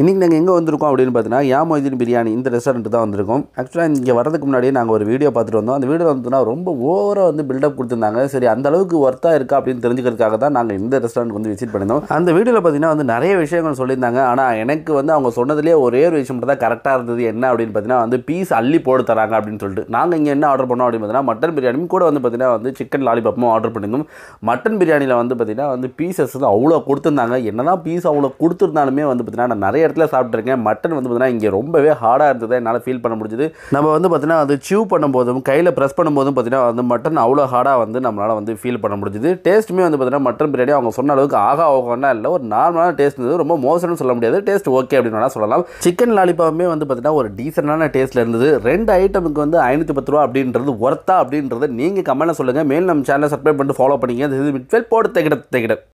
இன்றைக்கி நாங்கள் எங்கே வந்திருக்கோம் அப்படின்னு பார்த்தீங்கன்னா யா பிரியாணி இந்த ரெஸ்டாரண்ட்டு தான் வந்திருக்கோம் ஆக்சுவலாக இங்கே வரதுக்கு முன்னாடியே நாங்கள் ஒரு வீடியோ பார்த்துட்டு வந்தோம் அந்த வீடியோ வந்துன்னா ரொம்ப ஓவராக வந்து பில்டப் கொடுத்துருந்தாங்க சரி அந்த அளவுக்கு ஒர்த்தாக இருக்கா அப்படின்னு தெரிஞ்சுக்கிறதுக்காக தான் நாங்கள் இந்த ரெஸ்டாரண்ட் வந்து விசிட் பண்ணியிருந்தோம் அந்த வீடியோவில் பார்த்தீங்கன்னா வந்து நிறைய விஷயங்கள் சொல்லியிருந்தாங்க ஆனால் எனக்கு வந்து அவங்க சொன்னதுலேயே ஒரே ஒரு விஷயம் மட்டும் தான் கரெக்டாக இருந்தது என்ன அப்படின்னு பார்த்தீங்கன்னா வந்து பீஸ் அள்ளி போட்டு தராங்க அப்படின்னு சொல்லிட்டு நாங்கள் இங்கே என்ன ஆர்டர் பண்ணோம் அப்படின்னு பார்த்தீங்கன்னா மட்டன் பிரியாணியும் கூட வந்து பார்த்தீங்கன்னா வந்து சிக்கன் லாலிபப்பும் ஆர்டர் பண்ணியிருந்தோம் மட்டன் பிரியாணியில் வந்து பார்த்தீங்கன்னா வந்து பீசஸ் வந்து அவ்வளோ கொடுத்துருந்தாங்க என்ன தான் பீஸ் அவ்வளோ கொடுத்துருந்தாலுமே வந்து பார்த்தீங்கன்னா நான் நிறைய நிறைய இடத்துல சாப்பிட்ருக்கேன் மட்டன் வந்து பார்த்தீங்கன்னா இங்கே ரொம்பவே ஹார்டாக இருந்தது என்னால் ஃபீல் பண்ண முடிஞ்சது நம்ம வந்து பார்த்தீங்கன்னா அது சியூ பண்ணும்போதும் கையில் ப்ரெஸ் பண்ணும்போதும் பார்த்தீங்கன்னா அந்த மட்டன் அவ்வளோ ஹார்டாக வந்து நம்மளால் வந்து ஃபீல் பண்ண முடிஞ்சுது டேஸ்ட்டுமே வந்து பார்த்தீங்கன்னா மட்டன் பிரியாணி அவங்க சொன்ன அளவுக்கு ஆகா ஆகோன்னா இல்லை ஒரு நார்மலான டேஸ்ட் இருந்தது ரொம்ப மோசம்னு சொல்ல முடியாது டேஸ்ட் ஓகே அப்படின்னு வேணால் சொல்லலாம் சிக்கன் லாலிபாப்புமே வந்து பார்த்தீங்கன்னா ஒரு டீசெண்டான டேஸ்ட்டில் இருந்தது ரெண்டு ஐட்டமுக்கு வந்து ஐநூற்றி பத்து ரூபா அப்படின்றது ஒர்த்தா அப்படின்றத நீங்கள் கமெண்ட்டில் சொல்லுங்கள் மேலும் நம்ம சேனலை சப்ஸ்கிரைப் பண்ணிட்டு ஃபாலோ பண்ணிங்க போட்டு தேக்கிட தேக்கிட